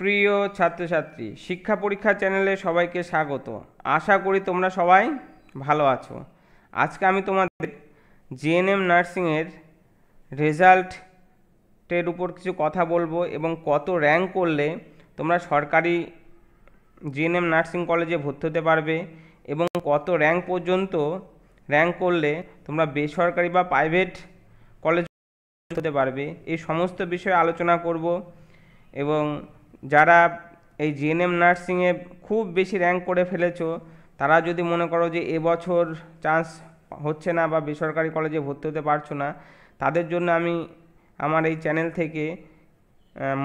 প্রিয় ছাত্রছাত্রী শিক্ষা পরীক্ষা চ্যানেলে সবাইকে স্বাগত আশা করি তোমরা সবাই ভালো আছো আজকে আমি তোমাদের জিএনএম নার্সিংয়ের রেজাল্টের উপর কিছু কথা বলবো এবং কত র্যাঙ্ক করলে তোমরা সরকারি জিএনএম নার্সিং কলেজে ভর্তি হতে পারবে এবং কত র্যাঙ্ক পর্যন্ত র্যাঙ্ক করলে তোমরা বেসরকারি বা প্রাইভেট কলেজ হতে পারবে এই সমস্ত বিষয়ে আলোচনা করব এবং যারা এই জিএনএম নার্সিংয়ে খুব বেশি র্যাঙ্ক করে ফেলেছ তারা যদি মনে করো যে এবছর চান্স হচ্ছে না বা বেসরকারি কলেজে ভর্তি হতে পারছো না তাদের জন্য আমি আমার এই চ্যানেল থেকে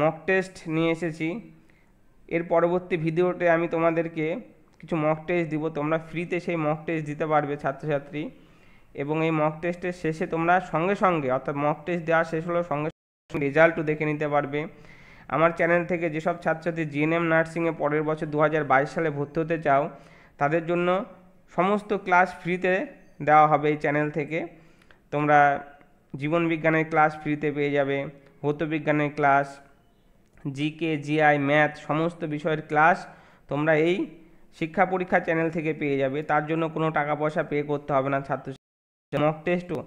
মক টেস্ট নিয়ে এসেছি এর পরবর্তী ভিডিওতে আমি তোমাদেরকে কিছু মক টেস্ট দিব তোমরা ফ্রিতে সেই মক টেস্ট দিতে পারবে ছাত্রছাত্রী এবং এই মক টেস্টের শেষে তোমরা সঙ্গে সঙ্গে অর্থাৎ মক টেস্ট দেওয়া শেষ হলো সঙ্গে সঙ্গে রেজাল্টও দেখে নিতে পারবে আমার চ্যানেল থেকে যেসব ছাত্রছাত্রী জিএনএম নার্সিংয়ে পরের বছর দু সালে ভর্তি হতে চাও তাদের জন্য সমস্ত ক্লাস ফ্রিতে দেওয়া হবে এই চ্যানেল থেকে তোমরা জীবন বিজ্ঞানের ক্লাস ফ্রিতে পেয়ে যাবে ভৌতবিজ্ঞানের ক্লাস জিকে জিআই ম্যাথ সমস্ত বিষয়ের ক্লাস তোমরা এই শিক্ষা পরীক্ষা চ্যানেল থেকে পেয়ে যাবে তার জন্য কোনো টাকা পয়সা পে করতে হবে না ছাত্র মক টেস্টও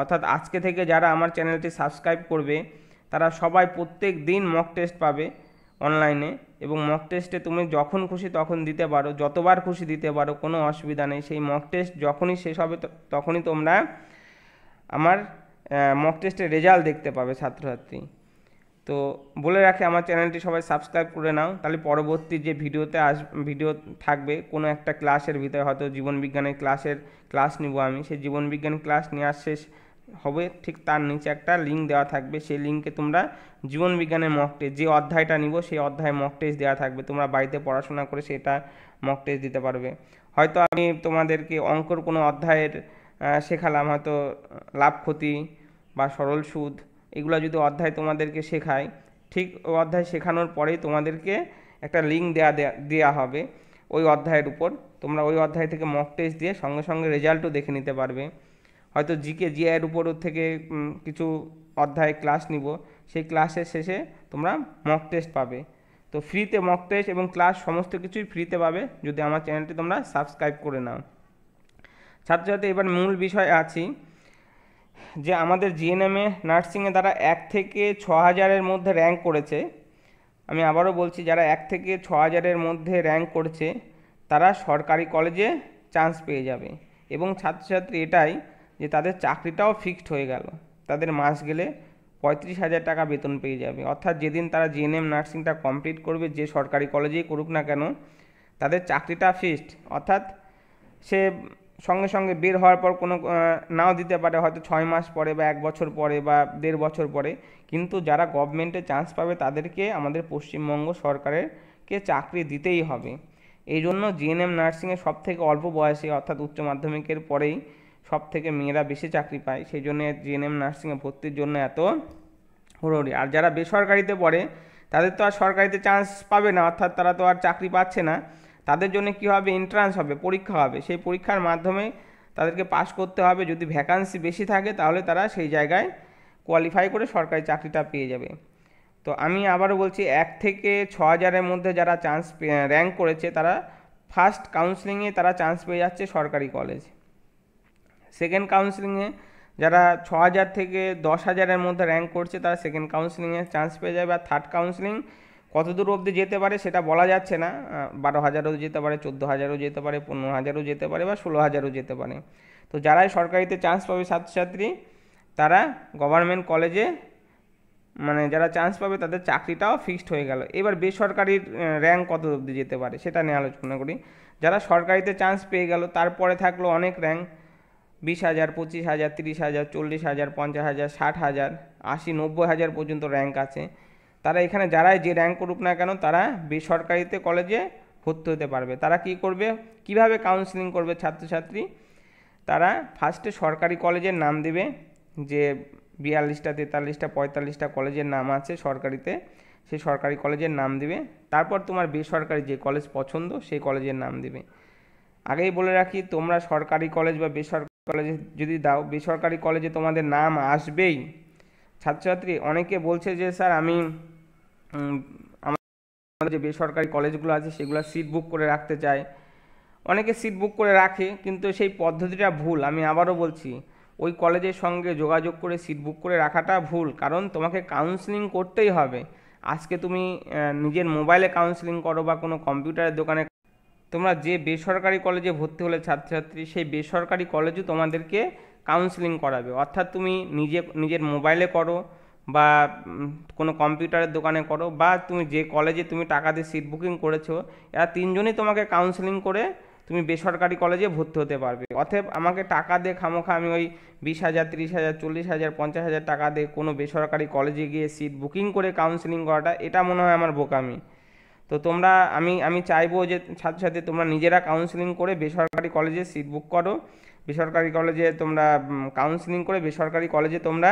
অর্থাৎ আজকে থেকে যারা আমার চ্যানেলটি সাবস্ক্রাইব করবে তারা সবাই প্রত্যেক দিন মক টেস্ট পাবে অনলাইনে এবং মক টেস্টে তুমি যখন খুশি তখন দিতে পারো যতবার খুশি দিতে পারো কোনো অসুবিধা নেই সেই মক টেস্ট যখনই শেষ হবে তখনই তোমরা আমার মক টেস্টের রেজাল্ট দেখতে পাবে ছাত্রছাত্রী তো বলে রাখি আমার চ্যানেলটি সবাই সাবস্ক্রাইব করে নাও তাহলে পরবর্তী যে ভিডিওতে আস ভিডিও থাকবে কোনো একটা ক্লাসের ভিতরে হয়তো জীবনবিজ্ঞানের ক্লাসের ক্লাস নিব আমি সেই জীবনবিজ্ঞান ক্লাস নেওয়ার শেষ হবে ঠিক তার নিচে একটা লিঙ্ক দেওয়া থাকবে সেই লিঙ্কে তোমরা জীবন বিজ্ঞানের মক টেস্ট যে অধ্যায়টা নিব সেই অধ্যায়ে মক টেস্ট দেওয়া থাকবে তোমরা বাড়িতে পড়াশোনা করে সেটা মক টেস্ট দিতে পারবে হয়তো আমি তোমাদেরকে অঙ্কর কোনো অধ্যায়ের শেখালাম হয়তো লাভ ক্ষতি বা সরল সুদ এগুলো যদি অধ্যায় তোমাদেরকে শেখায় ঠিক ওই অধ্যায় শেখানোর পরেই তোমাদেরকে একটা লিঙ্ক দেয়া দেওয়া হবে ওই অধ্যায়ের উপর তোমরা ওই অধ্যায় থেকে মক টেস্ট দিয়ে সঙ্গে সঙ্গে রেজাল্টও দেখে নিতে পারবে হয়তো জিকে জিআইয়ের উপর থেকে কিছু অধ্যায় ক্লাস নিব সেই ক্লাসের শেষে তোমরা মক টেস্ট পাবে তো ফ্রিতে মক টেস্ট এবং ক্লাস সমস্ত কিছুই ফ্রিতে পাবে যদি আমার চ্যানেলটি তোমরা সাবস্ক্রাইব করে নাও ছাত্রছাত্রী এবার মূল বিষয় আছি যে আমাদের জিএনএমএ নার্সিংয়ে তারা এক থেকে ছ হাজারের মধ্যে র্যাঙ্ক করেছে আমি আবারও বলছি যারা এক থেকে ছ হাজারের মধ্যে র্যাঙ্ক করছে তারা সরকারি কলেজে চান্স পেয়ে যাবে এবং ছাত্রছাত্রী এটাই যে তাদের চাকরিটাও ফিক্সড হয়ে গেল তাদের মাস গেলে পঁয়ত্রিশ হাজার টাকা বেতন পেয়ে যাবে অর্থাৎ যেদিন তারা জিএনএম নার্সিংটা কমপ্লিট করবে যে সরকারি কলেজেই করুক না কেন তাদের চাকরিটা ফিক্সড অর্থাৎ সে সঙ্গে সঙ্গে বের হওয়ার পর কোনো নাও দিতে পারে হয়তো ছয় মাস পরে বা এক বছর পরে বা দেড় বছর পরে কিন্তু যারা গভর্নমেন্টে চান্স পাবে তাদেরকে আমাদের পশ্চিমবঙ্গ সরকারেরকে চাকরি দিতেই হবে এই জন্য জিএনএম নার্সিংয়ে সব থেকে অল্প বয়সে অর্থাৎ উচ্চ মাধ্যমিকের পরেই সব থেকে মেয়েরা বেশি চাকরি পায় সেই জন্য জিএনএম নার্সিংয়ে ভর্তির জন্য এত হুড়োড়ি আর যারা বেসরকারিতে পড়ে তাদের তো আর সরকারিতে চান্স পাবে না অর্থাৎ তারা তো আর চাকরি পাচ্ছে না তাদের জন্য কী হবে এন্ট্রান্স হবে পরীক্ষা হবে সেই পরীক্ষার মাধ্যমে তাদেরকে পাশ করতে হবে যদি ভ্যাকান্সি বেশি থাকে তাহলে তারা সেই জায়গায় কোয়ালিফাই করে সরকারি চাকরিটা পেয়ে যাবে তো আমি আবারও বলছি এক থেকে ছ হাজারের মধ্যে যারা চান্স র্যাঙ্ক করেছে তারা ফার্স্ট কাউন্সিলিংয়ে তারা চান্স পেয়ে যাচ্ছে সরকারি কলেজ সেকেন্ড কাউন্সিলিংয়ে যারা ছ হাজার থেকে দশ হাজারের মধ্যে র্যাঙ্ক করছে তারা সেকেন্ড কাউন্সিলিংয়ে চান্স পেয়ে যাবে আর থার্ড কাউন্সিলিং কতদূর অবধি যেতে পারে সেটা বলা যাচ্ছে না বারো হাজারও যেতে পারে চোদ্দো হাজারও যেতে পারে পনেরো হাজারও যেতে পারে বা ষোলো হাজারও যেতে পারে তো যারাই সরকারিতে চান্স পাবে ছাত্রছাত্রী তারা গভর্নমেন্ট কলেজে মানে যারা চান্স পাবে তাদের চাকরিটাও ফিক্সড হয়ে গেল এবার বেসরকারির র্যাঙ্ক কত অবধি যেতে পারে সেটা নিয়ে আলোচনা করি যারা সরকারিতে চান্স পেয়ে গেল তারপরে থাকলো অনেক র্যাঙ্ক বিশ হাজার পঁচিশ হাজার তিরিশ হাজার চল্লিশ হাজার পঞ্চাশ হাজার ষাট হাজার আশি নব্বই হাজার পর্যন্ত র্যাঙ্ক আছে তারা এখানে যারাই যে র্যাঙ্ক করুক না কেন তারা বেসরকারিতে কলেজে ভর্তি হতে পারবে তারা কি করবে কিভাবে কাউন্সিলিং করবে ছাত্রছাত্রী তারা ফার্স্টে সরকারি কলেজের নাম দেবে যে বিয়াল্লিশটা তেতাল্লিশটা পঁয়তাল্লিশটা কলেজের নাম আছে সরকারিতে সেই সরকারি কলেজের নাম দেবে তারপর তোমার বেসরকারি যে কলেজ পছন্দ সেই কলেজের নাম দেবে আগেই বলে রাখি তোমরা সরকারি কলেজ বা বেসরকারি কলেজে যদি দাও বেসরকারি কলেজে তোমাদের নাম আসবেই ছাত্রছাত্রী অনেকে বলছে যে স্যার আমি আমাদের যে বেসরকারি কলেজগুলো আছে সেগুলো সিট বুক করে রাখতে চাই অনেকে সিট বুক করে রাখে কিন্তু সেই পদ্ধতিটা ভুল আমি আবারও বলছি ওই কলেজের সঙ্গে যোগাযোগ করে সিট বুক করে রাখাটা ভুল কারণ তোমাকে কাউন্সিলিং করতেই হবে আজকে তুমি নিজের মোবাইলে কাউন্সিলিং করো বা কোনো কম্পিউটারের দোকানে তোমরা যে বেসরকারি কলেজে ভর্তি হলে ছাত্রছাত্রী সেই বেসরকারি কলেজও তোমাদেরকে কাউন্সিলিং করাবে অর্থাৎ তুমি নিজে নিজের মোবাইলে করো বা কোনো কম্পিউটারের দোকানে করো বা তুমি যে কলেজে তুমি টাকা দিয়ে সিট বুকিং করেছো এরা তিনজনই তোমাকে কাউন্সেলিং করে তুমি বেসরকারি কলেজে ভর্তি হতে পারবে অতএব আমাকে টাকা দিয়ে খামোখা আমি ওই বিশ হাজার তিরিশ হাজার চল্লিশ হাজার পঞ্চাশ হাজার টাকা দিয়ে কোনো বেসরকারি কলেজে গিয়ে সিট বুকিং করে কাউন্সেলিং করাটা এটা মনে হয় আমার বোকামি তো তোমরা আমি আমি চাইবো যে ছাত্রছাত্রী তোমরা নিজেরা কাউন্সিলিং করে বেসরকারি কলেজে সিট বুক করো বেসরকারি কলেজে তোমরা কাউন্সিলিং করে বেসরকারি কলেজে তোমরা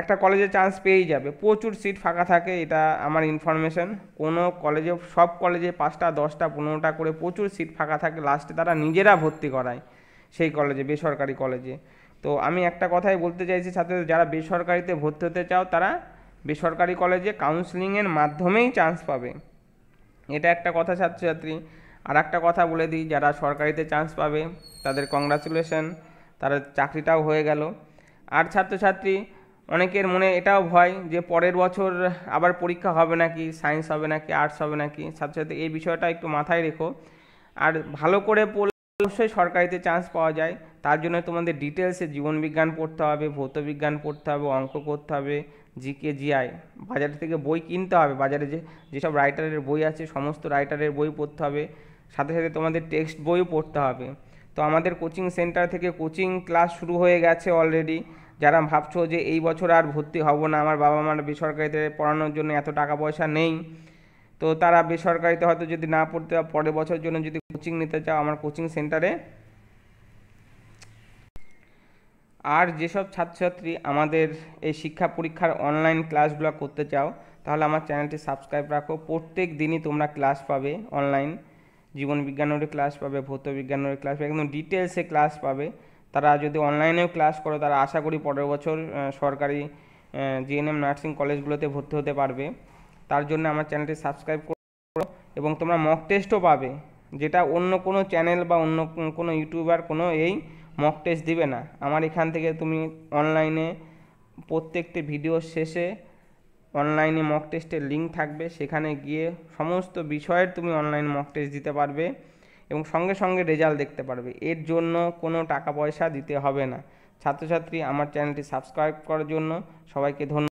একটা কলেজে চান্স পেয়েই যাবে প্রচুর সিট ফাঁকা থাকে এটা আমার ইনফরমেশন কোনো কলেজে সব কলেজে পাঁচটা দশটা পনেরোটা করে প্রচুর সিট ফাঁকা থাকে লাস্টে তারা নিজেরা ভর্তি করায় সেই কলেজে বেসরকারি কলেজে তো আমি একটা কথাই বলতে চাইছি ছাত্রদের যারা বেসরকারিতে ভর্তি হতে চাও তারা বেসরকারি কলেজে কাউন্সিলিংয়ের মাধ্যমেই চান্স পাবে এটা একটা কথা ছাত্রছাত্রী আর একটা কথা বলে দিই যারা সরকারিতে চান্স পাবে তাদের কংগ্রাচুলেশন তারা চাকরিটাও হয়ে গেল আর ছাত্রছাত্রী অনেকের মনে এটাও ভয় যে পরের বছর আবার পরীক্ষা হবে নাকি সায়েন্স হবে নাকি আর্টস হবে নাকি ছাত্রছাত্রী এই বিষয়টা একটু মাথায় রেখো আর ভালো করে পড়লে অবশ্যই সরকারিতে চান্স পাওয়া যায় তার জন্য তোমাদের ডিটেলসে জীবনবিজ্ঞান পড়তে হবে ভৌতবিজ্ঞান পড়তে হবে অঙ্ক করতে হবে জিকে জিআই বাজার থেকে বই কিনতে হবে বাজারে যে যেসব রাইটারের বই আছে সমস্ত রাইটারের বই পড়তে হবে সাথে সাথে তোমাদের টেক্সট বইও পড়তে হবে তো আমাদের কোচিং সেন্টার থেকে কোচিং ক্লাস শুরু হয়ে গেছে অলরেডি যারা ভাবছো যে এই বছর আর ভর্তি হব না আমার বাবা মার বেসরকারিতে পড়ানোর জন্য এত টাকা পয়সা নেই তো তারা বেসরকারিতে হয়তো যদি না পড়তে পরের বছরের জন্য যদি কোচিং নিতে চাও আমার কোচিং সেন্টারে আর যেসব ছাত্রছাত্রী আমাদের এই শিক্ষা পরীক্ষার অনলাইন ক্লাসগুলো করতে চাও তাহলে আমার চ্যানেলটি সাবস্ক্রাইব রাখো প্রত্যেক দিনই তোমরা ক্লাস পাবে অনলাইন জীবন বিজ্ঞানের ক্লাস পাবে ভৌত বিজ্ঞানের ক্লাস পাবে একদম ডিটেলসে ক্লাস পাবে তারা যদি অনলাইনেও ক্লাস করো তারা আশা করি পরের বছর সরকারি জিএনএম নার্সিং কলেজগুলোতে ভর্তি হতে পারবে তার জন্য আমার চ্যানেলটি সাবস্ক্রাইব করো এবং তোমরা মক টেস্টও পাবে যেটা অন্য কোনো চ্যানেল বা অন্য কোনো ইউটিউবার কোনো এই মক টেস্ট দিবে না আমার এখান থেকে তুমি অনলাইনে প্রত্যেকটি ভিডিওর শেষে অনলাইনে মক টেস্টের লিঙ্ক থাকবে সেখানে গিয়ে সমস্ত বিষয়ের তুমি অনলাইন মক টেস্ট দিতে পারবে এবং সঙ্গে সঙ্গে রেজাল্ট দেখতে পারবে এর জন্য কোনো টাকা পয়সা দিতে হবে না ছাত্রছাত্রী আমার চ্যানেলটি সাবস্ক্রাইব করার জন্য সবাইকে ধন্যবাদ